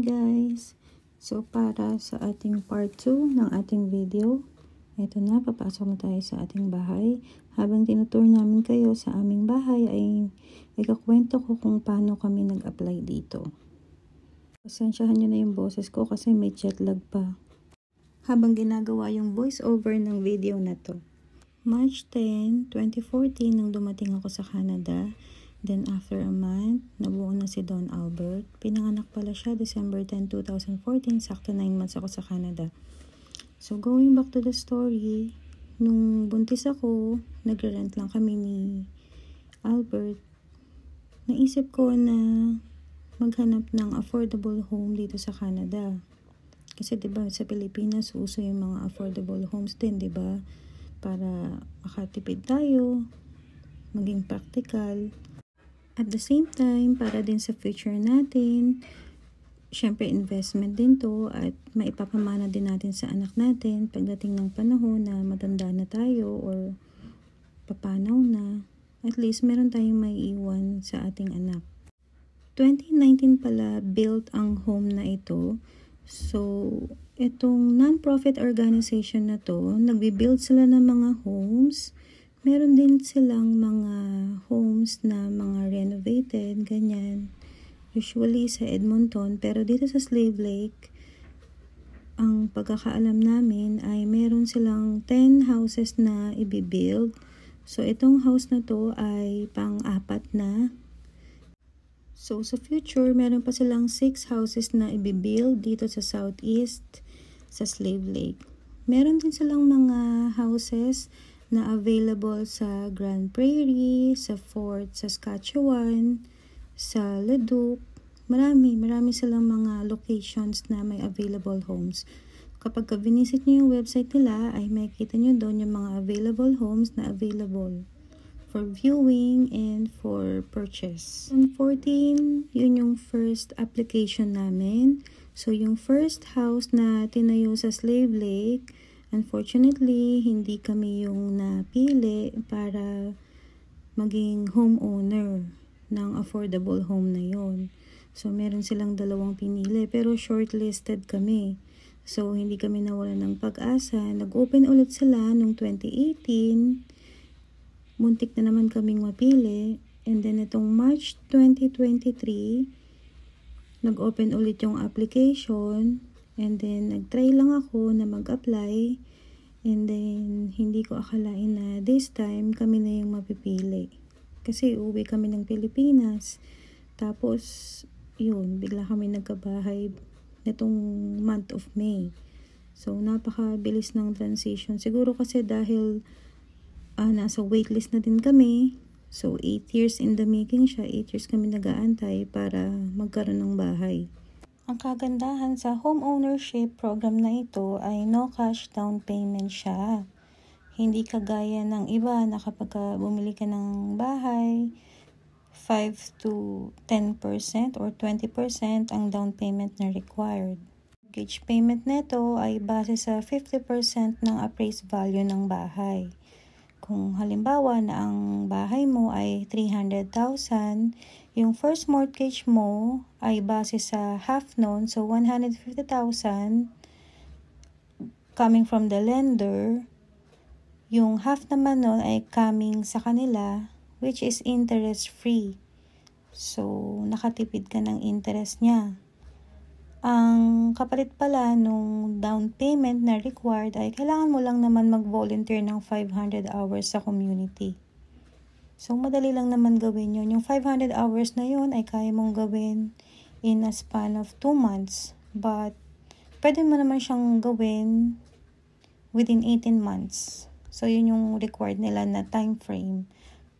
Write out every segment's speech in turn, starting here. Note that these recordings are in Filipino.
guys! So para sa ating part 2 ng ating video, ito na, papasok na tayo sa ating bahay. Habang tinutour namin kayo sa aming bahay, ay ikakwento ko kung paano kami nag-apply dito. Pasensyahan nyo na yung boses ko kasi may jet lag pa. Habang ginagawa yung voiceover ng video na to. March 10, 2014 nang dumating ako sa Canada, Then after a month, nabuo na si Don Albert. Pinanganak pala siya December 10, 2014. Sakto 9 months ako sa Canada. So going back to the story, nung buntis ako, nagre-rent lang kami ni Albert. Naisip ko na maghanap ng affordable home dito sa Canada. Kasi 'di ba sa Pilipinas uso yung mga affordable homes din, 'di ba? Para makatipid tayo, maging practical at the same time, para din sa future natin, syempre investment din to at maipapamana din natin sa anak natin pagdating ng panahon na matanda na tayo or papanaw na. At least meron tayong may iwan sa ating anak. 2019 pala built ang home na ito. So, itong non-profit organization na to, nagbi-build sila ng mga homes Meron din silang mga homes na mga renovated, ganyan. Usually sa Edmonton, pero dito sa Slave Lake, ang pagkakaalam namin ay meron silang 10 houses na ibibuild. So, itong house na to ay pang-apat na. So, sa future, meron pa silang 6 houses na ibibuild dito sa Southeast, sa Slave Lake. Meron din silang mga houses na available sa Grand Prairie, sa Fort Saskatchewan, sa Leduc. Marami, marami silang mga locations na may available homes. Kapag ka binisit nyo yung website nila, ay makikita nyo doon yung mga available homes na available for viewing and for purchase. And 14, yun yung first application namin. So, yung first house na tinayo sa Slave Lake, Unfortunately, hindi kami yung napili para maging homeowner ng affordable home na yon. So, meron silang dalawang pinili pero shortlisted kami. So, hindi kami nawala ng pag-asa. Nag-open ulit sila noong 2018. Muntik na naman kaming mapili. And then, itong March 2023, nag-open ulit yung application. And then, nag-try lang ako na mag-apply. And then, hindi ko akalain na this time, kami na yung mapipili. Kasi uwi kami ng Pilipinas. Tapos, yun, bigla kami nagkabahay nitong month of May. So, napakabilis ng transition. Siguro kasi dahil uh, nasa waitlist na din kami. So, 8 years in the making siya. 8 years kami nag-aantay para magkaroon ng bahay. Ang kagandahan sa home ownership program na ito ay no cash down payment siya. Hindi kagaya ng iba na kapag ah, bumili ka ng bahay, 5 to 10% or 20% ang down payment na required. Mortgage payment nito ay base sa 50% ng appraised value ng bahay. Kung halimbawa na ang bahay mo ay 300,000, yung first mortgage mo ay base sa half noon, so 150,000 coming from the lender. Yung half naman noon ay coming sa kanila, which is interest free. So, nakatipid ka ng interest niya. Ang kapalit pala nung down payment na required ay kailangan mo lang naman mag-volunteer ng 500 hours sa community. So, madali lang naman gawin yon Yung 500 hours na yon ay kaya mong gawin in a span of 2 months. But, pwede mo naman siyang gawin within 18 months. So, yun yung required nila na time frame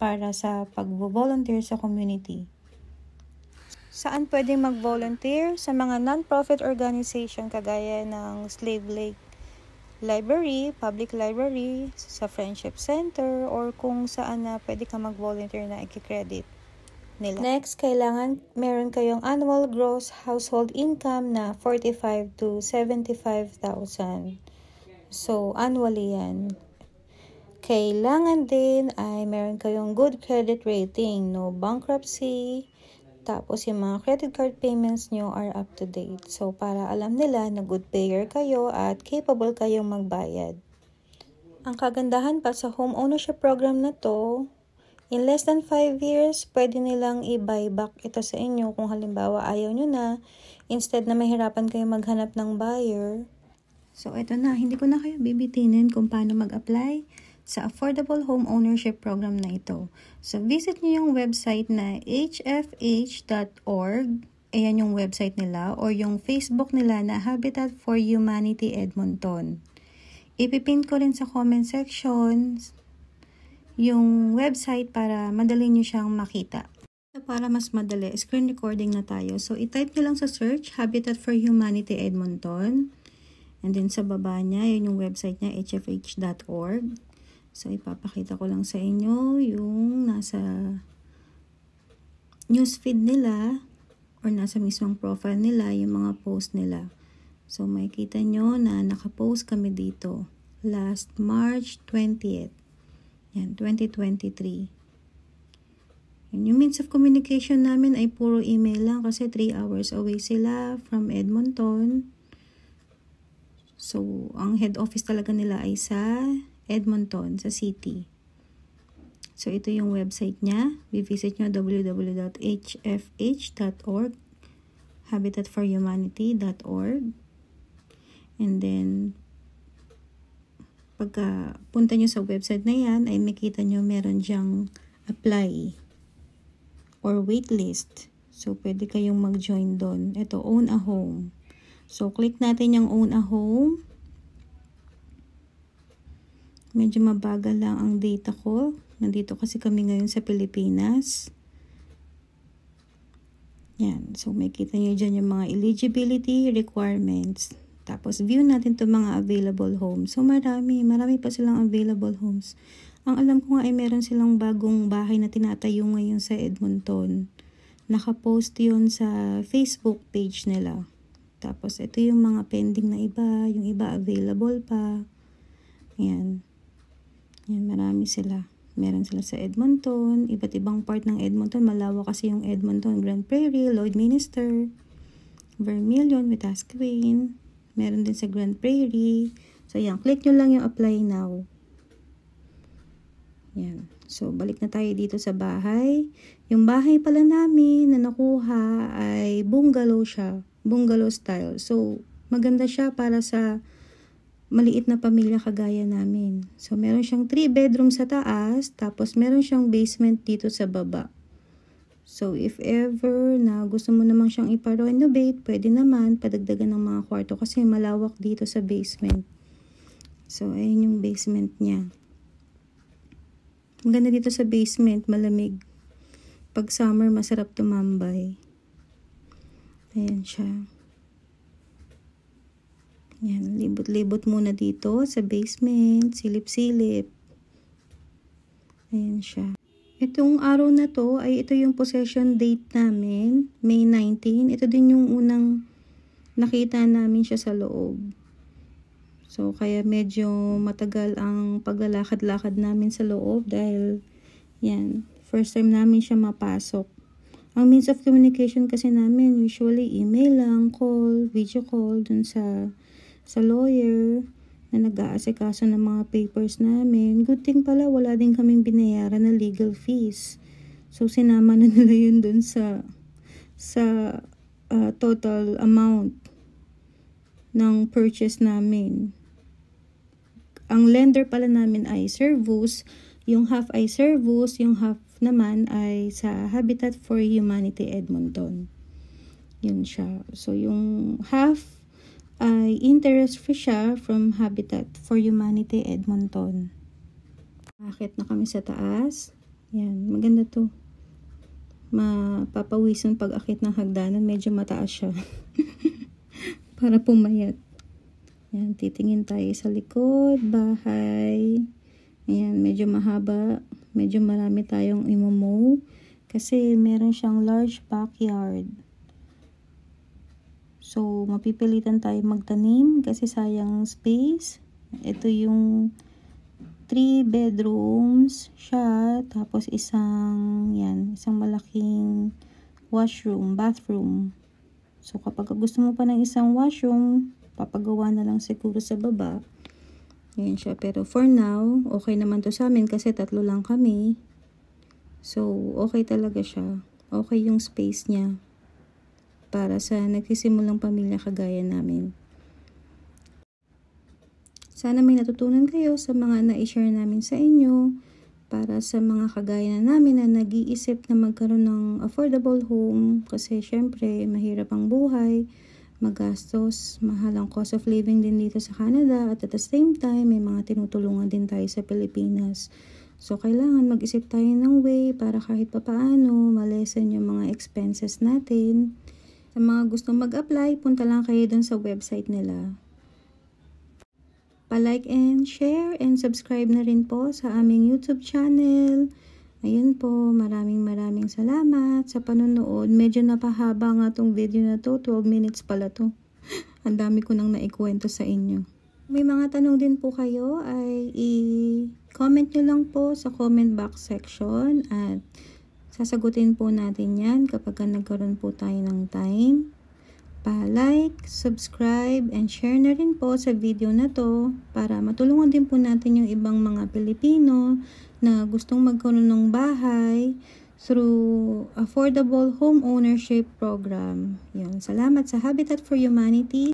para sa pag-volunteer sa community. Saan pwedeng mag-volunteer? Sa mga non-profit organization kagaya ng Slave Lake library, public library, sa friendship center, or kung saan na pwede ka mag-volunteer na i-credit nila. Next, kailangan meron kayong annual gross household income na 45 to 75,000. So, annually yan. Kailangan din ay meron kayong good credit rating, no bankruptcy, tapos, yung mga credit card payments nyo are up to date. So, para alam nila na good payer kayo at capable kayong magbayad. Ang kagandahan pa sa home ownership program na to, in less than 5 years, pwede nilang i-buy back ito sa inyo kung halimbawa ayaw nyo na. Instead na mahirapan kayo maghanap ng buyer. So, ito na. Hindi ko na kayo bibitinin kung paano mag-apply sa affordable home ownership program na ito. So visit niyo yung website na hfh.org, ayan yung website nila, or yung Facebook nila na Habitat for Humanity Edmonton. Ipipin ko rin sa comment section yung website para madali niyo siyang makita. para mas madali, screen recording na tayo. So itype niyo lang sa search, Habitat for Humanity Edmonton. And then sa baba niya, yun yung website niya, hfh.org. So, ipapakita ko lang sa inyo yung nasa newsfeed nila or nasa mismong profile nila yung mga post nila. So, makikita nyo na nakapost kami dito last March 20th. Yan, 2023. Yan, yung means of communication namin ay puro email lang kasi 3 hours away sila from Edmonton. So, ang head office talaga nila ay sa Edmonton sa city. So, ito yung website niya. Bivisit nyo www.hfh.org habitatforhumanity.org and then pagka punta nyo sa website na yan ay makita nyo meron dyang apply or waitlist. So, pwede kayong mag-join doon. Ito, own a home. So, click natin yung own a home. Medyo mabagal lang ang data ko. Nandito kasi kami ngayon sa Pilipinas. Yan. So, makita kita nyo dyan yung mga eligibility requirements. Tapos, view natin to mga available homes. So, marami. Marami pa silang available homes. Ang alam ko nga ay meron silang bagong bahay na tinatayo ngayon sa Edmonton. Nakapost yun sa Facebook page nila. Tapos, ito yung mga pending na iba. Yung iba available pa. Yan. Yan, marami sila. Meron sila sa Edmonton, iba't ibang part ng Edmonton. Malawak kasi yung Edmonton, Grand Prairie, Lloyd Minister, Vermilion, Wetaskiwin. Meron din sa Grand Prairie. So, yan. Click nyo lang yung apply now. Yan. So, balik na tayo dito sa bahay. Yung bahay pala namin na nakuha ay bungalow siya. Bungalow style. So, maganda siya para sa maliit na pamilya kagaya namin. So, meron siyang 3 bedroom sa taas, tapos meron siyang basement dito sa baba. So, if ever na gusto mo naman siyang ipa-renovate, pwede naman padagdagan ng mga kwarto kasi malawak dito sa basement. So, ayun yung basement niya. Maganda dito sa basement, malamig. Pag summer, masarap tumambay. Ayan siya. Yan, libot-libot muna dito sa basement, silip-silip. Ayan siya. Itong araw na to ay ito yung possession date namin, May 19. Ito din yung unang nakita namin siya sa loob. So, kaya medyo matagal ang paglalakad-lakad namin sa loob dahil, yan, first time namin siya mapasok. Ang means of communication kasi namin, usually email lang, call, video call dun sa sa lawyer na nag-aasikaso ng mga papers namin. Good thing pala, wala din kaming binayaran na legal fees. So, sinama na nila yun dun sa, sa uh, total amount ng purchase namin. Ang lender pala namin ay Servus. Yung half ay Servus, yung half naman ay sa Habitat for Humanity Edmonton. Yun siya. So, yung half ay interest Fisher from Habitat for Humanity Edmonton. Bakit na kami sa taas. Yan, maganda to. Mapapawisan pag akit ng hagdanan. Medyo mataas siya. Para pumayat. Yan, titingin tayo sa likod. Bahay. Ayan, medyo mahaba. Medyo marami tayong imumove. Kasi meron siyang large backyard. So, mapipilitan tayo magtanim kasi sayang space. Ito yung 3 bedrooms siya. Tapos isang, yan, isang malaking washroom, bathroom. So, kapag gusto mo pa ng isang washroom, papagawa na lang siguro sa baba. Yan siya. Pero for now, okay naman to sa amin kasi tatlo lang kami. So, okay talaga siya. Okay yung space niya para sa nagsisimulang pamilya kagaya namin. Sana may natutunan kayo sa mga na-share namin sa inyo para sa mga kagaya namin na nag-iisip na magkaroon ng affordable home kasi syempre mahirap ang buhay, magastos, mahal ang cost of living din dito sa Canada at at the same time may mga tinutulungan din tayo sa Pilipinas. So, kailangan mag-isip tayo ng way para kahit papaano malesen yung mga expenses natin. Sa mga gustong mag-apply, punta lang kayo dun sa website nila. Pa-like and share and subscribe na rin po sa aming YouTube channel. Ayun po, maraming maraming salamat sa panonood. Medyo napahaba nga tong video na to, 12 minutes pala to. Ang dami ko nang naikwento sa inyo. May mga tanong din po kayo ay i-comment nyo lang po sa comment box section at Sasagutin po natin yan kapag nagkaroon po tayo ng time. Pa-like, subscribe, and share na rin po sa video na to para matulungan din po natin yung ibang mga Pilipino na gustong magkaroon ng bahay through Affordable Home Ownership Program. Yun. Salamat sa Habitat for Humanity.